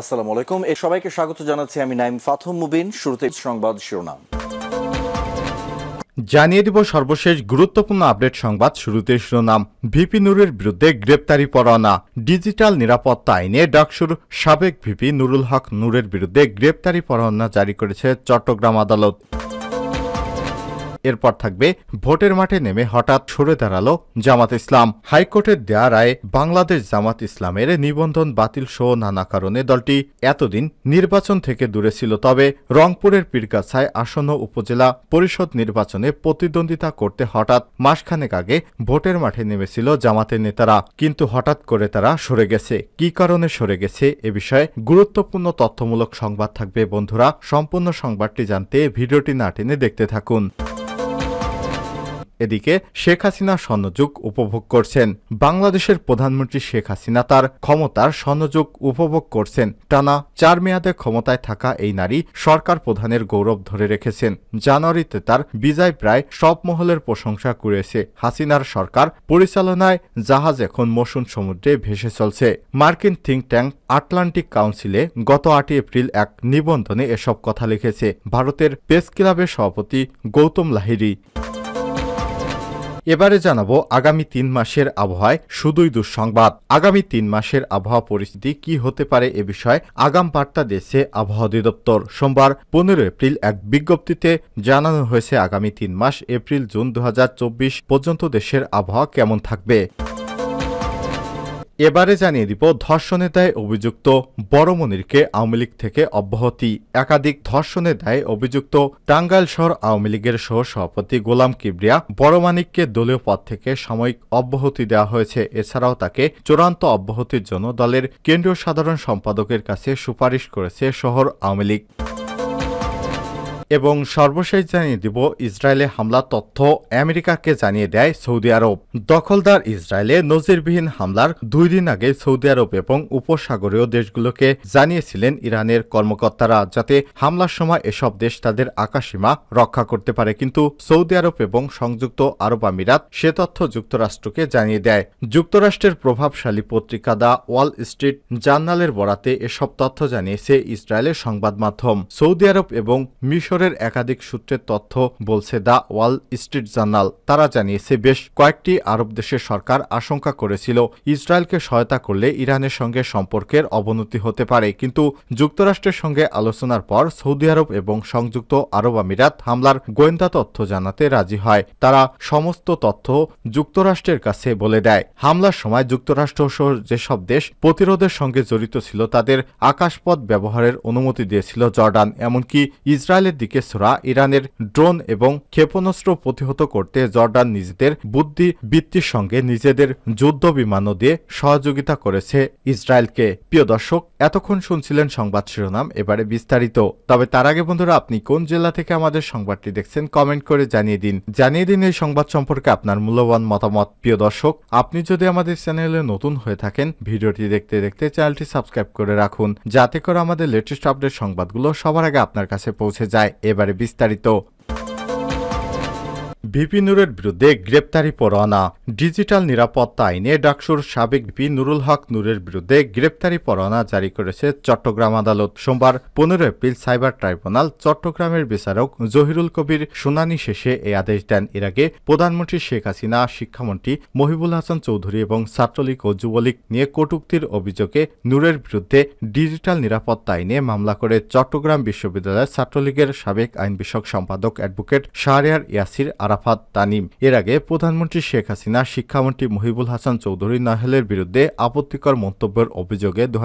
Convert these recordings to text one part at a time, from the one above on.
আসসালামু আলাইকুম এ সবাইকে স্বাগত জানাচ্ছি আমি নাইম ফাথম মুবিন শুরুতে সংবাদ শিরোনাম জানিয়ে দিব সর্বশেষ গুরুত্বপূর্ণ আপডেট সংবাদ শুরুতে শিরোনাম ভিপি নুরের বিরুদ্ধে গ্রেপ্তারি পরোয়ানা ডিজিটাল নিরাপত্তা আইনে ডাকসুর সাবেক ভিপি নুরুল হক নুরের বিরুদ্ধে গ্রেপ্তারি পরোয়ানা জারি করেছে চট্টগ্রাম আদালত এরপর থাকবে ভোটের মাঠে নেমে হঠাৎ সরে দাঁড়ালো জামাত ইসলাম হাইকোর্টের দেয়া রায় বাংলাদেশ জামাত ইসলামের নিবন্ধন বাতিল সহ নানা কারণে দলটি এতদিন নির্বাচন থেকে দূরে ছিল তবে রংপুরের পীরগাছায় আসন্ন উপজেলা পরিষদ নির্বাচনে প্রতিদ্বন্দ্বিতা করতে হঠাৎ মাসখানেক আগে ভোটের মাঠে নেমেছিল জামাতের নেতারা কিন্তু হঠাৎ করে তারা সরে গেছে কি কারণে সরে গেছে এ বিষয়ে গুরুত্বপূর্ণ তথ্যমূলক সংবাদ থাকবে বন্ধুরা সম্পূর্ণ সংবাদটি জানতে ভিডিওটি না টেনে দেখতে থাকুন এদিকে শেখ হাসিনা স্বর্ণযুগ উপভোগ করছেন বাংলাদেশের প্রধানমন্ত্রী শেখ হাসিনা তার ক্ষমতার স্বর্ণযুগ উপভোগ করছেন টানা চার মেয়াদে ক্ষমতায় থাকা এই নারী সরকার প্রধানের গৌরব ধরে রেখেছেন জানুয়ারিতে তার বিজয় প্রায় সব মহলের প্রশংসা করেছে হাসিনার সরকার পরিচালনায় জাহাজ এখন মসুন সমুদ্রে ভেসে চলছে মার্কিন থিঙ্ক ট্যাঙ্ক আটলান্টিক কাউন্সিলে গত আটই এপ্রিল এক নিবন্ধনে এসব কথা লিখেছে ভারতের পেস ক্লাবের সভাপতি গৌতম লাহিরি এবারে জানাবো আগামী তিন মাসের আবহাওয়ায় শুধুই দুঃসংবাদ আগামী তিন মাসের আবহাওয়া পরিস্থিতি কি হতে পারে এ বিষয়ে আগাম বার্তা দিয়েছে আবহাওয়া অধিদপ্তর সোমবার পনেরো এপ্রিল এক বিজ্ঞপ্তিতে জানানো হয়েছে আগামী তিন মাস এপ্রিল জুন দু পর্যন্ত দেশের আবহাওয়া কেমন থাকবে এবারে জানিয়ে দিব ধর্ষণের দায়ে অভিযুক্ত বড়মনিরকে আওয়ামী লীগ থেকে অব্যাহতি একাধিক ধর্ষণের দায়ে অভিযুক্ত টাঙ্গাইল শহর আওয়ামী লীগের সহ সভাপতি গোলাম কিবরিয়া বড়মানিককে দলীয় পদ থেকে সাময়িক অব্যাহতি দেওয়া হয়েছে এছাড়াও তাকে চূড়ান্ত অব্যাহতির জন্য দলের কেন্দ্রীয় সাধারণ সম্পাদকের কাছে সুপারিশ করেছে শহর আওয়ামী লীগ এবং সর্বশেষ জানিয়ে দিব ইসরায়েলে হামলা তথ্য আমেরিকাকে জানিয়ে দেয় সৌদি আরব দখলদার ইসরায়েলে নজিরবিহীন হামলার দুই দিন আগে সৌদি আরব এবং উপসাগরীয় দেশগুলোকে জানিয়েছিলেন ইরানের কর্মকর্তারা যাতে হামলার সময় এসব দেশ তাদের আকাশীমা রক্ষা করতে পারে কিন্তু সৌদি আরব এবং সংযুক্ত আরব আমিরাত সে তথ্য যুক্তরাষ্ট্রকে জানিয়ে দেয় যুক্তরাষ্ট্রের প্রভাবশালী পত্রিকা দা ওয়াল স্ট্রিট জার্নালের বরাতে এসব তথ্য জানিয়েছে ইসরায়েলের সংবাদ মাধ্যম সৌদি আরব এবং মিশর দপ্তরের একাধিক সূত্রের তথ্য বলছে দ্য ওয়াল স্ট্রিট জার্নাল তারা জানিয়েছে বেশ কয়েকটি আরব দেশের সরকার আশঙ্কা করেছিল ইসরায়েলকে সহায়তা করলে ইরানের সঙ্গে সম্পর্কের অবনতি হতে পারে কিন্তু যুক্তরাষ্ট্রের সঙ্গে আলোচনার পর সৌদি আরব এবং সংযুক্ত আরব আমিরাত হামলার গোয়েন্দা তথ্য জানাতে রাজি হয় তারা সমস্ত তথ্য যুক্তরাষ্ট্রের কাছে বলে দেয় হামলার সময় যুক্তরাষ্ট্র সহ যেসব দেশ প্রতিরোধের সঙ্গে জড়িত ছিল তাদের আকাশপথ ব্যবহারের অনুমতি দিয়েছিল জর্ডান এমনকি ইসরায়েলের দিকে পিকেসরা ইরানের ড্রোন এবং ক্ষেপণাস্ত্র প্রতিহত করতে জর্ডান নিজেদের বুদ্ধি বৃত্তির সঙ্গে নিজেদের যুদ্ধ বিমানও দিয়ে সহযোগিতা করেছে ইসরায়েলকে প্রিয় দর্শক এতক্ষণ শুনছিলেন সংবাদ শিরোনাম এবারে বিস্তারিত তবে তার আগে বন্ধুরা আপনি কোন জেলা থেকে আমাদের সংবাদটি দেখছেন কমেন্ট করে জানিয়ে দিন জানিয়ে দিন এই সংবাদ সম্পর্কে আপনার মূল্যবান মতামত প্রিয় দর্শক আপনি যদি আমাদের চ্যানেলে নতুন হয়ে থাকেন ভিডিওটি দেখতে দেখতে চ্যানেলটি সাবস্ক্রাইব করে রাখুন যাতে করে আমাদের লেটেস্ট আপডেট সংবাদগুলো সবার আগে আপনার কাছে পৌঁছে যায় エバレビスタリと ভিপি নুরের বিরুদ্ধে গ্রেপ্তারি পরোয়ানা ডিজিটাল নিরাপত্তা আইনে ডাকসুর সাবেক বিপি নুরুল হক নুরের বিরুদ্ধে গ্রেপ্তারি পরোয়ানা জারি করেছে চট্টগ্রাম আদালত সোমবার পনেরো এপ্রিল সাইবার ট্রাইব্যুনাল চট্টগ্রামের বিচারক জহিরুল কবির শুনানি শেষে এই আদেশ দেন এর আগে প্রধানমন্ত্রী শেখ হাসিনা শিক্ষামন্ত্রী মহিবুল হাসান চৌধুরী এবং ছাত্রলীগ ও যুবলীগ নিয়ে কটুক্তির অভিযোগে নূরের বিরুদ্ধে ডিজিটাল নিরাপত্তা আইনে মামলা করে চট্টগ্রাম বিশ্ববিদ্যালয়ের ছাত্রলীগের সাবেক আইন বিষয়ক সম্পাদক অ্যাডভোকেট শাহরিয়ার ইয়াসির আরাফাত তানিম এর আগে প্রধানমন্ত্রী শেখ হাসিনা শিক্ষামন্ত্রী মহিবুল হাসান চৌধুরী নাহেলের বিরুদ্ধে আপত্তিকর মন্তব্যের অভিযোগে দু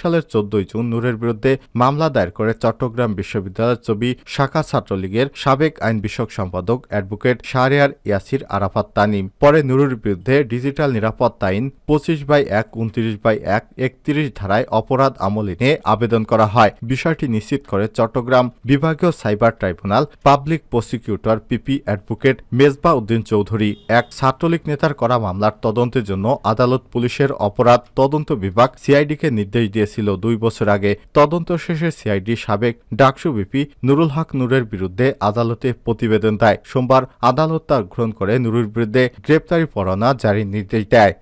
সালের চোদ্দই জুন নূরের বিরুদ্ধে মামলা দায়ের করে চট্টগ্রাম বিশ্ববিদ্যালয়ের ছবি শাখা ছাত্রলীগের সাবেক আইন বিষয়ক সম্পাদক অ্যাডভোকেট শাহরিয়ার ইয়াসির আরাফাত তানিম পরে নূরের বিরুদ্ধে ডিজিটাল নিরাপত্তা আইন পঁচিশ বাই এক উনত্রিশ বাই এক একত্রিশ ধারায় অপরাধ আমলে নিয়ে আবেদন করা হয় বিষয়টি নিশ্চিত করে চট্টগ্রাম বিভাগীয় cyber tribunal public prosecutor PP advocate Mezba Uddin Chowdhury এক ছাত্রলীগ নেতার করা মামলার তদন্তের জন্য আদালত পুলিশের অপরাধ তদন্ত বিভাগ সিআইডিকে নির্দেশ দিয়েছিল দুই বছর আগে তদন্ত শেষে সিআইডি সাবেক ডাকসু বিপি নুরুল হক নুরের বিরুদ্ধে আদালতে প্রতিবেদন দেয় সোমবার আদালত তা গ্রহণ করে নুরুর বিরুদ্ধে গ্রেপ্তারি পরোয়ানা জারির নির্দেশ দেয়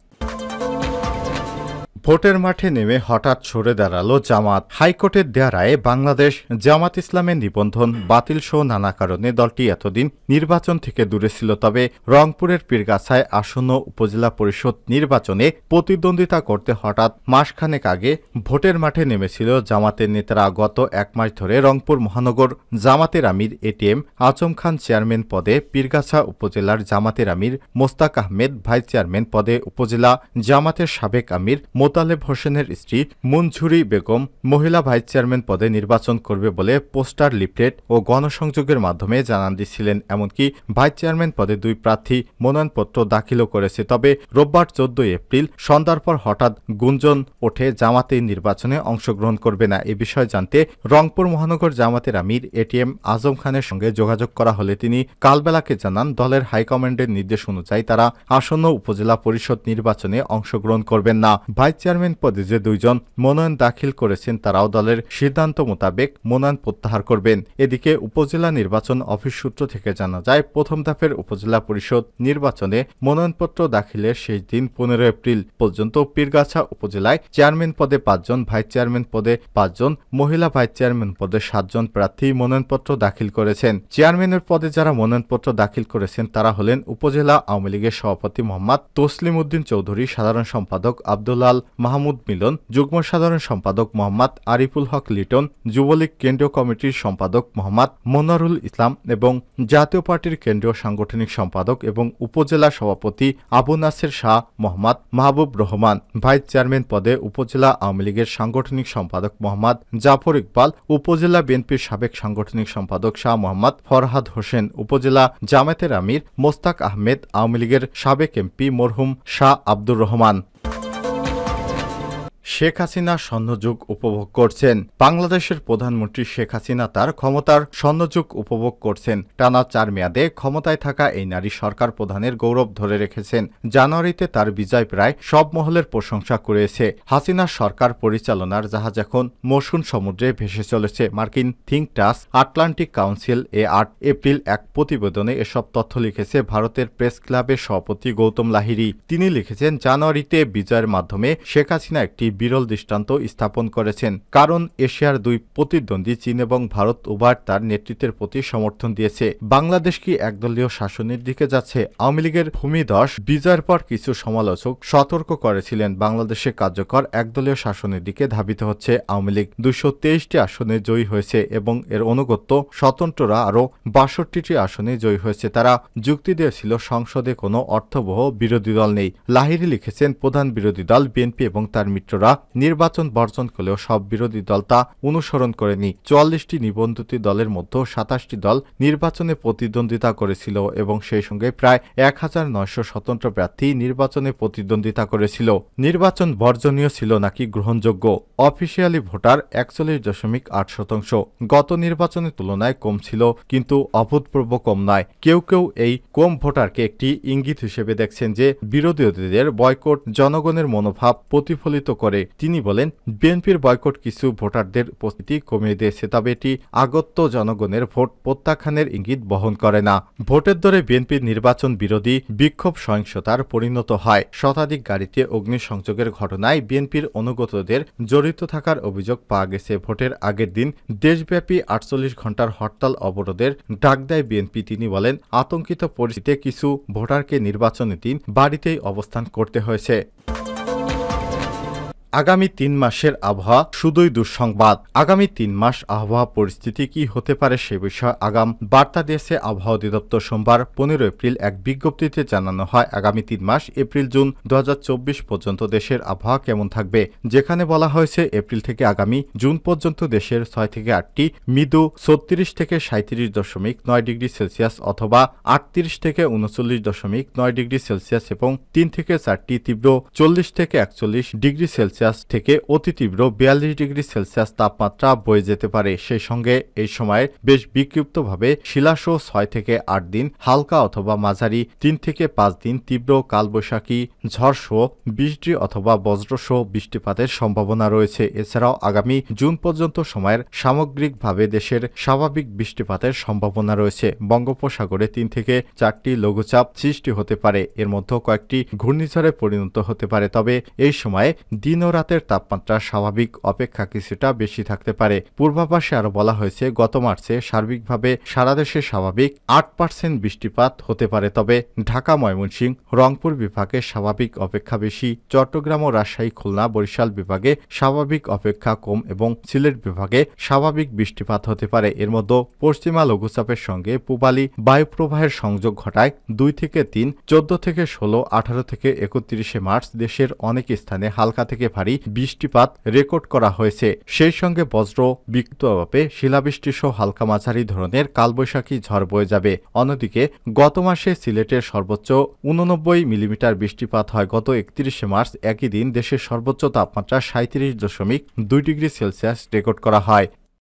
ভোটের মাঠে নেমে হঠাৎ সরে দাঁড়ালো জামাত হাইকোর্টের দেয়ারায় বাংলাদেশ জামাত ইসলামের নিবন্ধন বাতিল সহ নানা কারণে দলটি এতদিন নির্বাচন থেকে দূরে ছিল তবে রংপুরের পীরগাছায় আসন্ন উপজেলা পরিষদ নির্বাচনে প্রতিদ্বন্দ্বিতা করতে হঠাৎ মাসখানেক আগে ভোটের মাঠে নেমেছিল জামাতের নেতারা গত এক মাস ধরে রংপুর মহানগর জামাতের আমির এটিএম আচম খান চেয়ারম্যান পদে পীরগাছা উপজেলার জামাতের আমির মোস্তাক আহমেদ ভাইস চেয়ারম্যান পদে উপজেলা জামাতের সাবেক আমির মোতালেব হোসেনের স্ত্রী মঞ্জুরি বেগম মহিলা ভাইস চেয়ারম্যান পদে নির্বাচন করবে বলে পোস্টার লিফলেট ও গণসংযোগের মাধ্যমে জানান দিচ্ছিলেন এমনকি ভাইস চেয়ারম্যান পদে দুই প্রার্থী মনোনয়নপত্র দাখিলও করেছে তবে রোববার চোদ্দ এপ্রিল সন্ধ্যার পর হঠাৎ গুঞ্জন ওঠে জামাতে নির্বাচনে অংশগ্রহণ করবে না এ বিষয়ে জানতে রংপুর মহানগর জামাতের আমির এটিএম আজম খানের সঙ্গে যোগাযোগ করা হলে তিনি কালবেলাকে জানান দলের হাইকমান্ডের নির্দেশ অনুযায়ী তারা আসন্ন উপজেলা পরিষদ নির্বাচনে অংশগ্রহণ করবেন না ভাইস চেয়ারম্যান পদে যে দুইজন মনোনয়ন দাখিল করেছেন তারাও দলের সিদ্ধান্ত মোতাবেক মনোনয়ন প্রত্যাহার করবেন এদিকে উপজেলা নির্বাচন অফিস সূত্র থেকে জানা যায় প্রথম ধাপের উপজেলা পরিষদ নির্বাচনে মনোনয়নপত্র দাখিলের শেষ দিন পনেরো এপ্রিল পর্যন্ত পীরগাছা উপজেলায় চেয়ারম্যান পদে পাঁচজন ভাইস চেয়ারম্যান পদে পাঁচজন মহিলা ভাইস চেয়ারম্যান পদে সাতজন প্রার্থী মনোনয়নপত্র দাখিল করেছেন চেয়ারম্যানের পদে যারা মনোনয়নপত্র দাখিল করেছেন তারা হলেন উপজেলা আওয়ামী লীগের সভাপতি মোহাম্মদ তসলিম উদ্দিন চৌধুরী সাধারণ সম্পাদক আব্দুল্লাল মাহমুদ মিলন যুগ্ম সাধারণ সম্পাদক মোহাম্মদ আরিফুল হক লিটন যুবলীগ কেন্দ্রীয় কমিটির সম্পাদক মোহাম্মদ মোনারুল ইসলাম এবং জাতীয় পার্টির কেন্দ্রীয় সাংগঠনিক সম্পাদক এবং উপজেলা সভাপতি আবু নাসের শাহ মোহাম্মদ মাহবুব রহমান ভাইস চেয়ারম্যান পদে উপজেলা আওয়ামী লীগের সাংগঠনিক সম্পাদক মোহাম্মদ জাফর ইকবাল উপজেলা বিএনপির সাবেক সাংগঠনিক সম্পাদক শাহ মোহাম্মদ ফরহাদ হোসেন উপজেলা জামায়াতের আমির মোস্তাক আহমেদ আওয়ামী লীগের সাবেক এমপি মরহুম শাহ আব্দুর রহমান শেখ হাসিনা স্বর্ণযুগ উপভোগ করছেন বাংলাদেশের প্রধানমন্ত্রী শেখ হাসিনা তার ক্ষমতার স্বর্ণযুগ উপভোগ করছেন টানা চার মেয়াদে ক্ষমতায় থাকা এই নারী সরকার প্রধানের গৌরব ধরে রেখেছেন জানুয়ারিতে তার বিজয় প্রায় সব মহলের প্রশংসা করেছে হাসিনা সরকার পরিচালনার জাহাজ এখন মসুন সমুদ্রে ভেসে চলেছে মার্কিন থিঙ্ক টাস্ক আটলান্টিক কাউন্সিল এ আট এপ্রিল এক প্রতিবেদনে এসব তথ্য লিখেছে ভারতের প্রেস ক্লাবের সভাপতি গৌতম লাহিরি তিনি লিখেছেন জানুয়ারিতে বিজয়ের মাধ্যমে শেখ হাসিনা একটি বিরল দৃষ্টান্ত স্থাপন করেছেন কারণ এশিয়ার দুই প্রতিদ্বন্দ্বী চীন এবং ভারত উভয় তার নেতৃত্বের প্রতি সমর্থন দিয়েছে বাংলাদেশ কি একদলীয় শাসনের দিকে যাচ্ছে আওয়ামী লীগের ভূমিদশ বিজয়ের পর কিছু সমালোচক সতর্ক করেছিলেন বাংলাদেশে কার্যকর একদলীয় শাসনের দিকে ধাবিত হচ্ছে আওয়ামী লীগ দুশো তেইশটি আসনে জয়ী হয়েছে এবং এর অনুগত্য স্বতন্ত্ররা আরও বাষট্টিটি আসনে জয়ী হয়েছে তারা যুক্তি দিয়েছিল সংসদে কোনো অর্থবহ বিরোধী দল নেই লাহিরি লিখেছেন প্রধান বিরোধী দল বিএনপি এবং তার মিত্র সদস্যরা নির্বাচন বর্জন করলেও সব বিরোধী দল তা অনুসরণ করেনি চুয়াল্লিশটি নিবন্ধিত দলের মধ্যে সাতাশটি দল নির্বাচনে প্রতিদ্বন্দ্বিতা করেছিল এবং সেই সঙ্গে প্রায় এক হাজার নয়শো স্বতন্ত্র প্রার্থী নির্বাচনে প্রতিদ্বন্দ্বিতা করেছিল নির্বাচন বর্জনীয় ছিল নাকি গ্রহণযোগ্য অফিসিয়ালি ভোটার একচল্লিশ দশমিক আট শতাংশ গত নির্বাচনের তুলনায় কম ছিল কিন্তু অভূতপূর্ব কম নয় কেউ কেউ এই কম ভোটারকে একটি ইঙ্গিত হিসেবে দেখছেন যে বিরোধীদের বয়কট জনগণের মনোভাব প্রতিফলিত করে করে তিনি বলেন বিএনপির বয়কট কিছু ভোটারদের উপস্থিতি কমিয়ে দিয়েছে তবে এটি আগত্য জনগণের ভোট প্রত্যাখ্যানের ইঙ্গিত বহন করে না ভোটের দরে বিএনপির নির্বাচন বিরোধী বিক্ষোভ সহিংসতার পরিণত হয় শতাধিক গাড়িতে অগ্নিসংযোগের ঘটনায় বিএনপির অনুগতদের জড়িত থাকার অভিযোগ পাওয়া গেছে ভোটের আগের দিন দেশব্যাপী আটচল্লিশ ঘন্টার হরতাল অবরোধের ডাক দেয় বিএনপি তিনি বলেন আতঙ্কিত পরিস্থিতিতে কিছু ভোটারকে নির্বাচনে দিন বাড়িতেই অবস্থান করতে হয়েছে আগামী তিন মাসের আবহাওয়া শুধুই দুঃসংবাদ আগামী তিন মাস আবহাওয়া পরিস্থিতি কি হতে পারে সে বিষয়ে আগাম বার্তা দিয়েছে আবহাওয়া অধিদপ্তর সোমবার পনেরো এপ্রিল এক বিজ্ঞপ্তিতে জানানো হয় আগামী তিন মাস এপ্রিল জুন দু পর্যন্ত দেশের আবহাওয়া কেমন থাকবে যেখানে বলা হয়েছে এপ্রিল থেকে আগামী জুন পর্যন্ত দেশের ছয় থেকে আটটি মৃদু ছত্রিশ থেকে সাঁত্রিশ দশমিক নয় ডিগ্রি সেলসিয়াস অথবা আটত্রিশ থেকে উনচল্লিশ দশমিক নয় ডিগ্রি সেলসিয়াস এবং তিন থেকে চারটি তীব্র চল্লিশ থেকে একচল্লিশ ডিগ্রি সেলসিয়াস সেলসিয়াস থেকে অতি তীব্র বিয়াল্লিশ ডিগ্রি সেলসিয়াস তাপমাত্রা বয়ে যেতে পারে সেই সঙ্গে এই সময় বেশ বিক্ষিপ্তভাবে শিলাসহ ছয় থেকে আট দিন হালকা অথবা মাঝারি তিন থেকে পাঁচ দিন তীব্র কালবৈশাখী ঝড়সহ বৃষ্টি অথবা বজ্রসহ বৃষ্টিপাতের সম্ভাবনা রয়েছে এছাড়াও আগামী জুন পর্যন্ত সময়ের সামগ্রিকভাবে দেশের স্বাভাবিক বৃষ্টিপাতের সম্ভাবনা রয়েছে বঙ্গোপসাগরে তিন থেকে চারটি লঘুচাপ সৃষ্টি হতে পারে এর মধ্যে কয়েকটি ঘূর্ণিঝড়ে পরিণত হতে পারে তবে এই সময়ে দিন রাতের তাপমাত্রা স্বাভাবিক অপেক্ষা কিছুটা বেশি থাকতে পারে পূর্বাভাসে আরও বলা হয়েছে গত মার্চে সার্বিকভাবে সারা দেশে স্বাভাবিক আট পার্সেন্ট বৃষ্টিপাত হতে পারে তবে ঢাকা ময়মনসিংহ রংপুর বিভাগে স্বাভাবিক অপেক্ষা বেশি চট্টগ্রাম ও রাজশাহী খুলনা বরিশাল বিভাগে স্বাভাবিক অপেক্ষা কম এবং সিলেট বিভাগে স্বাভাবিক বৃষ্টিপাত হতে পারে এর মধ্যে পশ্চিমা লঘুচাপের সঙ্গে পূবালি বায়ুপ্রবাহের সংযোগ ঘটায় দুই থেকে তিন চোদ্দ থেকে ষোলো আঠারো থেকে একত্রিশে মার্চ দেশের অনেক স্থানে হালকা থেকে ভারী বৃষ্টিপাত রেকর্ড করা হয়েছে সেই সঙ্গে বজ্র বিক্ষিপ্তভাবে শিলাবৃষ্টি সহ হালকা মাঝারি ধরনের কালবৈশাখী ঝড় বয়ে যাবে অন্যদিকে গত মাসে সিলেটের সর্বোচ্চ উননব্বই মিলিমিটার বৃষ্টিপাত হয় গত একত্রিশে মার্চ একই দিন দেশের সর্বোচ্চ তাপমাত্রা সাঁত্রিশ দশমিক দুই ডিগ্রি সেলসিয়াস রেকর্ড করা হয়